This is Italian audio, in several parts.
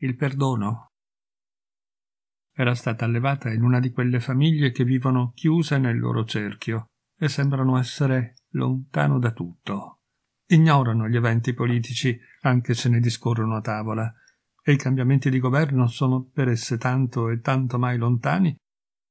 il perdono. Era stata allevata in una di quelle famiglie che vivono chiuse nel loro cerchio e sembrano essere lontano da tutto. Ignorano gli eventi politici, anche se ne discorrono a tavola, e i cambiamenti di governo sono per esse tanto e tanto mai lontani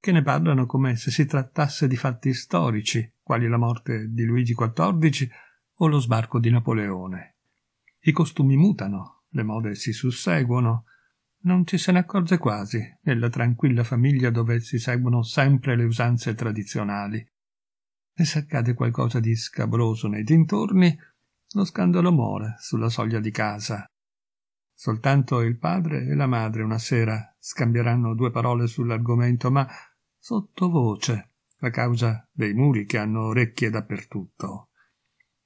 che ne parlano come se si trattasse di fatti storici, quali la morte di Luigi XIV o lo sbarco di Napoleone. I costumi mutano, le mode si susseguono, non ci se ne accorge quasi nella tranquilla famiglia dove si seguono sempre le usanze tradizionali. E se accade qualcosa di scabroso nei dintorni, lo scandalo muore sulla soglia di casa. Soltanto il padre e la madre una sera scambieranno due parole sull'argomento, ma sottovoce, a causa dei muri che hanno orecchie dappertutto.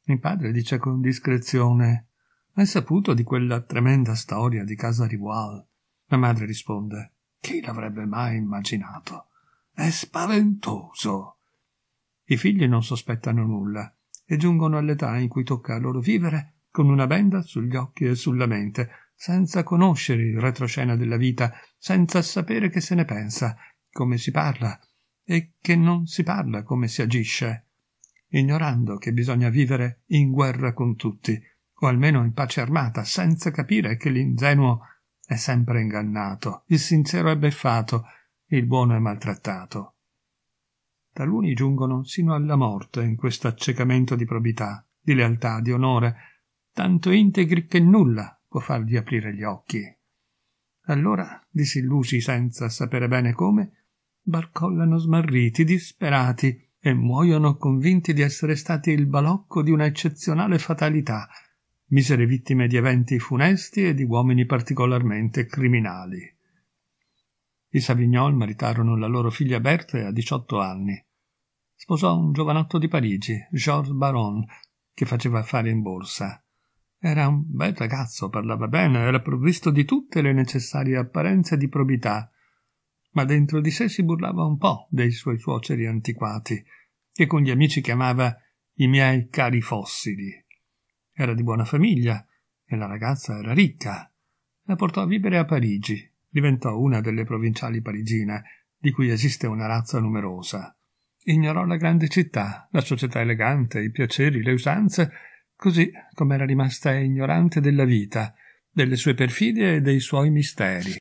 Il padre dice con discrezione hai saputo di quella tremenda storia di casa Rival? La madre risponde. Chi l'avrebbe mai immaginato? È spaventoso. I figli non sospettano nulla e giungono all'età in cui tocca a loro vivere con una benda sugli occhi e sulla mente, senza conoscere il retroscena della vita, senza sapere che se ne pensa, come si parla e che non si parla come si agisce, ignorando che bisogna vivere in guerra con tutti, o almeno in pace armata, senza capire che l'ingenuo è sempre ingannato, il sincero è beffato, il buono è maltrattato. Taluni giungono sino alla morte in questo accecamento di probità, di lealtà, di onore, tanto integri che nulla può fargli aprire gli occhi. Allora, disillusi senza sapere bene come, barcollano smarriti, disperati, e muoiono convinti di essere stati il balocco di una eccezionale fatalità, misere vittime di eventi funesti e di uomini particolarmente criminali. I Savignol maritarono la loro figlia Berthe a 18 anni. Sposò un giovanotto di Parigi, Georges Baron, che faceva affari in borsa. Era un bel ragazzo, parlava bene, era provvisto di tutte le necessarie apparenze di probità, ma dentro di sé si burlava un po' dei suoi suoceri antiquati, che con gli amici chiamava i miei cari fossili. Era di buona famiglia e la ragazza era ricca. La portò a vivere a Parigi. Diventò una delle provinciali parigine, di cui esiste una razza numerosa. Ignorò la grande città, la società elegante, i piaceri, le usanze, così come era rimasta ignorante della vita, delle sue perfidie e dei suoi misteri.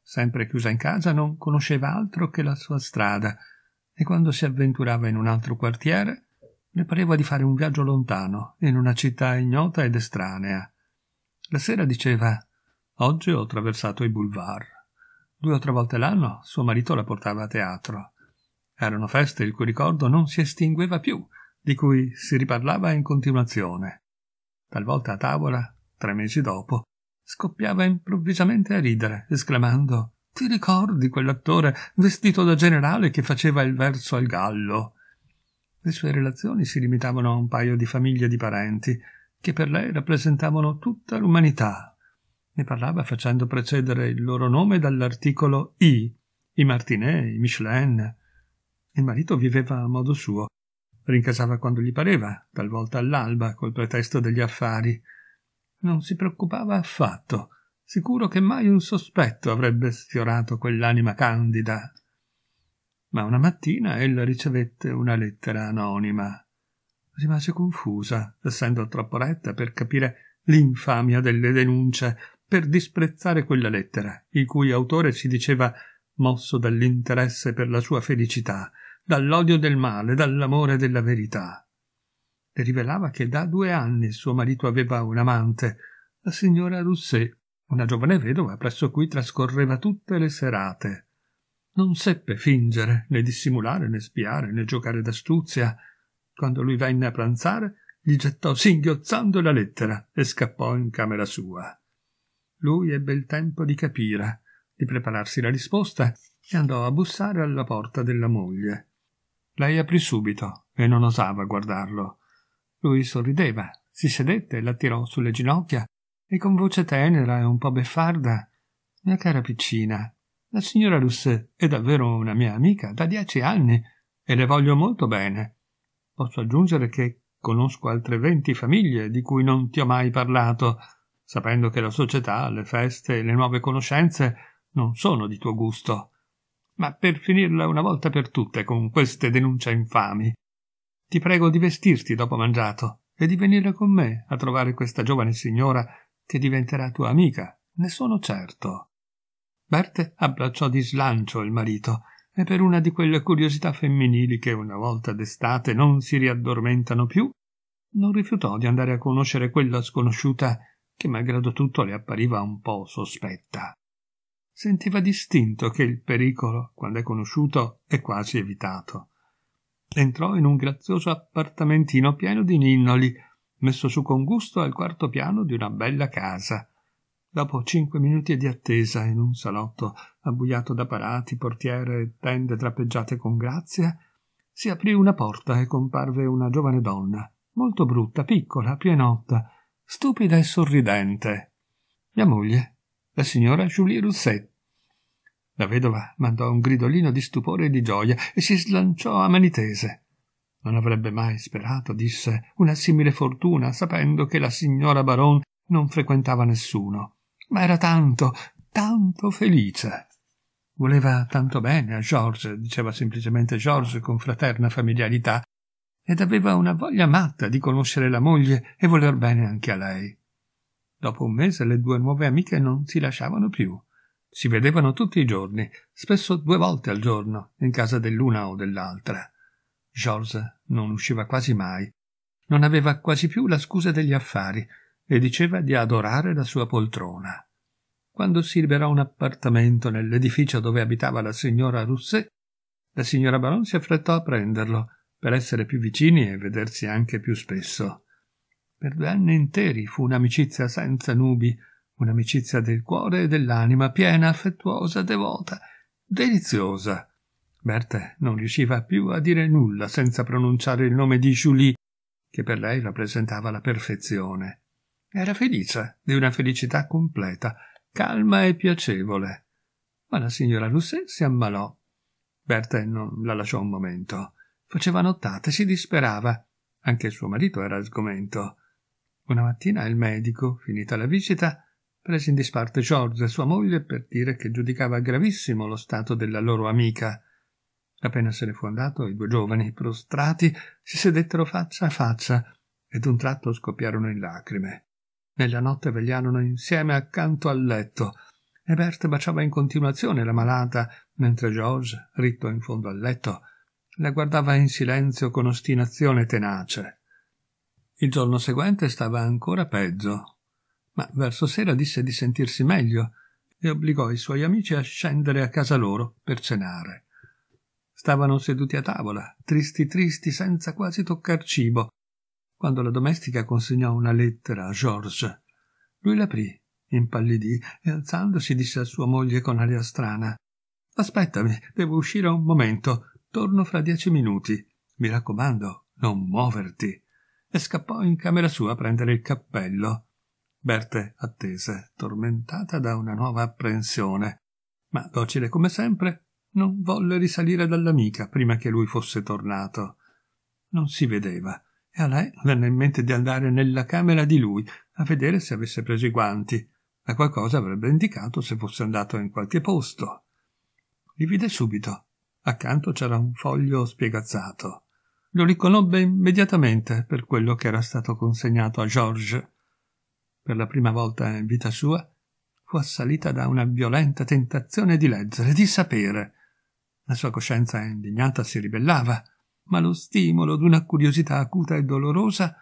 Sempre chiusa in casa non conosceva altro che la sua strada, e quando si avventurava in un altro quartiere le pareva di fare un viaggio lontano, in una città ignota ed estranea. La sera diceva Oggi ho attraversato i boulevard. Due o tre volte l'anno suo marito la portava a teatro. Erano feste il cui ricordo non si estingueva più, di cui si riparlava in continuazione. Talvolta a tavola, tre mesi dopo, scoppiava improvvisamente a ridere, esclamando Ti ricordi quell'attore vestito da generale che faceva il verso al gallo? Le sue relazioni si limitavano a un paio di famiglie di parenti, che per lei rappresentavano tutta l'umanità. Ne parlava facendo precedere il loro nome dall'articolo I, i Martinet, i Michelin. Il marito viveva a modo suo, rincasava quando gli pareva, talvolta all'alba, col pretesto degli affari. Non si preoccupava affatto, sicuro che mai un sospetto avrebbe sfiorato quell'anima candida ma una mattina ella ricevette una lettera anonima. Rimase confusa, essendo troppo retta per capire l'infamia delle denunce, per disprezzare quella lettera, il cui autore si diceva mosso dall'interesse per la sua felicità, dall'odio del male, dall'amore della verità. Le rivelava che da due anni suo marito aveva un amante, la signora Rousset, una giovane vedova presso cui trascorreva tutte le serate. Non seppe fingere, né dissimulare, né spiare, né giocare d'astuzia. Quando lui venne a pranzare, gli gettò singhiozzando la lettera e scappò in camera sua. Lui ebbe il tempo di capire, di prepararsi la risposta e andò a bussare alla porta della moglie. Lei aprì subito e non osava guardarlo. Lui sorrideva, si sedette e la sulle ginocchia e con voce tenera e un po' beffarda Mia cara piccina, la signora Rousset è davvero una mia amica da dieci anni e le voglio molto bene. Posso aggiungere che conosco altre venti famiglie di cui non ti ho mai parlato, sapendo che la società, le feste e le nuove conoscenze non sono di tuo gusto. Ma per finirla una volta per tutte con queste denunce infami, ti prego di vestirti dopo mangiato e di venire con me a trovare questa giovane signora che diventerà tua amica, ne sono certo. Bert abbracciò di slancio il marito e per una di quelle curiosità femminili che una volta d'estate non si riaddormentano più, non rifiutò di andare a conoscere quella sconosciuta che malgrado tutto le appariva un po sospetta. Sentiva distinto che il pericolo, quando è conosciuto, è quasi evitato. Entrò in un grazioso appartamentino pieno di ninnoli, messo su con gusto al quarto piano di una bella casa, Dopo cinque minuti di attesa in un salotto abbuiato da parati, portiere e tende trappeggiate con grazia, si aprì una porta e comparve una giovane donna, molto brutta, piccola, pienotta, stupida e sorridente. Mia moglie, la signora Julie Rousset. La vedova mandò un gridolino di stupore e di gioia e si slanciò a mani tese. Non avrebbe mai sperato, disse, una simile fortuna, sapendo che la signora Baron non frequentava nessuno ma era tanto, tanto felice. Voleva tanto bene a George, diceva semplicemente George con fraterna familiarità, ed aveva una voglia matta di conoscere la moglie e voler bene anche a lei. Dopo un mese le due nuove amiche non si lasciavano più. Si vedevano tutti i giorni, spesso due volte al giorno, in casa dell'una o dell'altra. George non usciva quasi mai. Non aveva quasi più la scusa degli affari le diceva di adorare la sua poltrona. Quando si liberò un appartamento nell'edificio dove abitava la signora Rousset, la signora Baron si affrettò a prenderlo per essere più vicini e vedersi anche più spesso. Per due anni interi fu un'amicizia senza nubi, un'amicizia del cuore e dell'anima, piena, affettuosa, devota, deliziosa. Berthe non riusciva più a dire nulla senza pronunciare il nome di Julie, che per lei rappresentava la perfezione. Era felice, di una felicità completa, calma e piacevole. Ma la signora Lucet si ammalò. Berta non la lasciò un momento. Faceva nottate, si disperava. Anche suo marito era sgomento. Una mattina il medico, finita la visita, prese in disparte George e sua moglie per dire che giudicava gravissimo lo stato della loro amica. Appena se ne fu andato, i due giovani, prostrati, si sedettero faccia a faccia ed un tratto scoppiarono in lacrime. Nella notte vegliarono insieme accanto al letto e Bert baciava in continuazione la malata, mentre George, ritto in fondo al letto, la guardava in silenzio con ostinazione tenace. Il giorno seguente stava ancora peggio, ma verso sera disse di sentirsi meglio e obbligò i suoi amici a scendere a casa loro per cenare. Stavano seduti a tavola, tristi tristi, senza quasi toccar cibo, quando la domestica consegnò una lettera a George. Lui l'aprì, impallidì e alzandosi disse a sua moglie con aria strana Aspettami, devo uscire un momento, torno fra dieci minuti. Mi raccomando, non muoverti. E scappò in camera sua a prendere il cappello. Berthe attese, tormentata da una nuova apprensione, ma docile come sempre, non volle risalire dall'amica prima che lui fosse tornato. Non si vedeva, e a lei venne in mente di andare nella camera di lui a vedere se avesse preso i guanti, ma qualcosa avrebbe indicato se fosse andato in qualche posto. Li vide subito. Accanto c'era un foglio spiegazzato. Lo riconobbe immediatamente per quello che era stato consegnato a George. Per la prima volta in vita sua fu assalita da una violenta tentazione di leggere, di sapere. La sua coscienza indignata si ribellava ma lo stimolo d'una curiosità acuta e dolorosa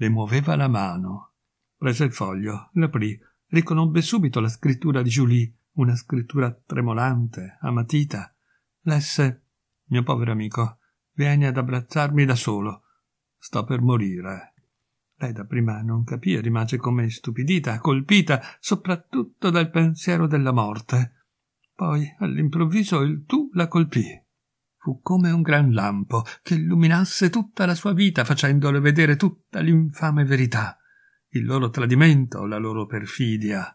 le muoveva la mano. Prese il foglio, l'aprì, riconobbe subito la scrittura di Julie, una scrittura tremolante, amatita. Lesse Mio povero amico, vieni ad abbracciarmi da solo. Sto per morire. Lei da prima non capì e rimase come stupidita, colpita, soprattutto dal pensiero della morte. Poi, all'improvviso, il tu la colpì fu come un gran lampo che illuminasse tutta la sua vita facendole vedere tutta l'infame verità, il loro tradimento, la loro perfidia.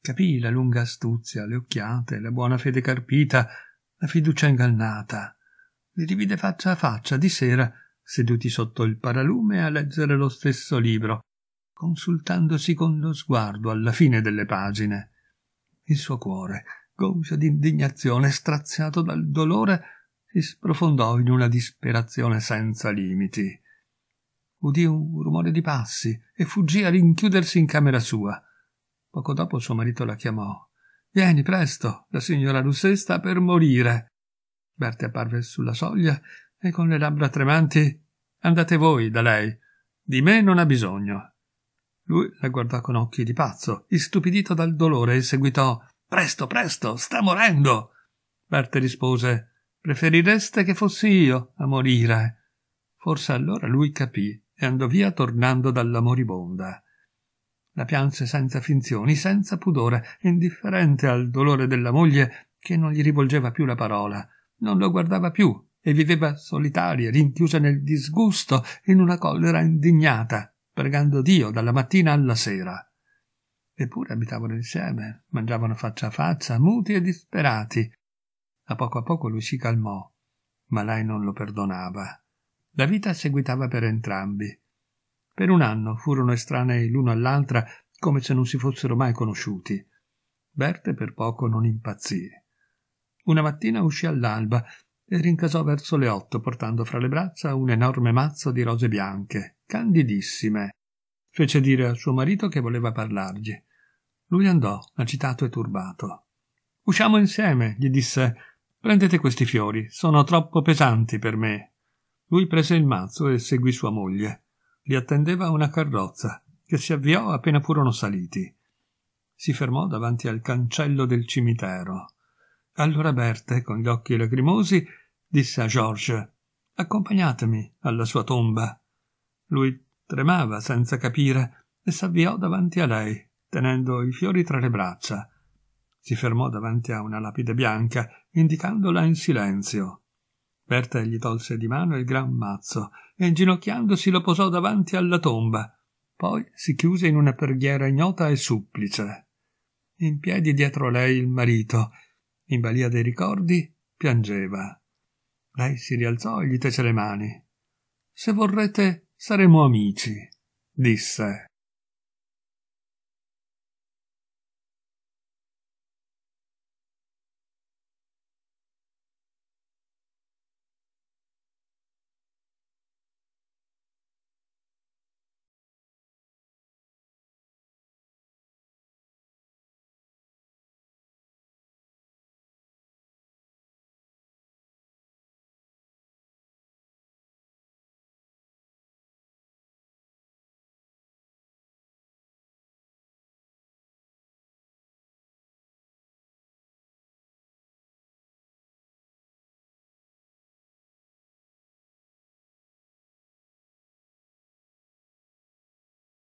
Capì la lunga astuzia, le occhiate, la buona fede carpita, la fiducia ingannata. Li rivide faccia a faccia di sera, seduti sotto il paralume a leggere lo stesso libro, consultandosi con lo sguardo alla fine delle pagine. Il suo cuore, gonfio d'indignazione, straziato dal dolore, si sprofondò in una disperazione senza limiti. Udì un rumore di passi e fuggì a rinchiudersi in camera sua. Poco dopo suo marito la chiamò. Vieni presto, la signora Rousset sta per morire. Berti apparve sulla soglia e con le labbra tremanti Andate voi da lei. Di me non ha bisogno. Lui la guardò con occhi di pazzo, istupidito dal dolore, e seguitò Presto, presto, sta morendo. Berti rispose Preferireste che fossi io a morire. Forse allora lui capì e andò via tornando dalla moribonda. La pianse senza finzioni, senza pudore, indifferente al dolore della moglie che non gli rivolgeva più la parola, non lo guardava più e viveva solitaria, rinchiusa nel disgusto, in una collera indignata, pregando Dio dalla mattina alla sera. Eppure abitavano insieme, mangiavano faccia a faccia, muti e disperati, a poco a poco lui si calmò, ma lei non lo perdonava. La vita seguitava per entrambi. Per un anno furono estranei l'uno all'altra come se non si fossero mai conosciuti. Berte per poco non impazzì. Una mattina uscì all'alba e rincasò verso le otto portando fra le braccia un enorme mazzo di rose bianche, candidissime. Fece dire a suo marito che voleva parlargli. Lui andò, agitato e turbato. Usciamo insieme, gli disse, Prendete questi fiori, sono troppo pesanti per me. Lui prese il mazzo e seguì sua moglie. Li attendeva una carrozza, che si avviò appena furono saliti. Si fermò davanti al cancello del cimitero. Allora Berthe, con gli occhi lacrimosi, disse a George Accompagnatemi alla sua tomba. Lui tremava senza capire e s'avviò davanti a lei, tenendo i fiori tra le braccia. Si fermò davanti a una lapide bianca indicandola in silenzio. Berta gli tolse di mano il gran mazzo e inginocchiandosi lo posò davanti alla tomba. Poi si chiuse in una preghiera ignota e supplice. In piedi dietro lei il marito, in balia dei ricordi, piangeva. Lei si rialzò e gli tese le mani. Se vorrete saremo amici, disse.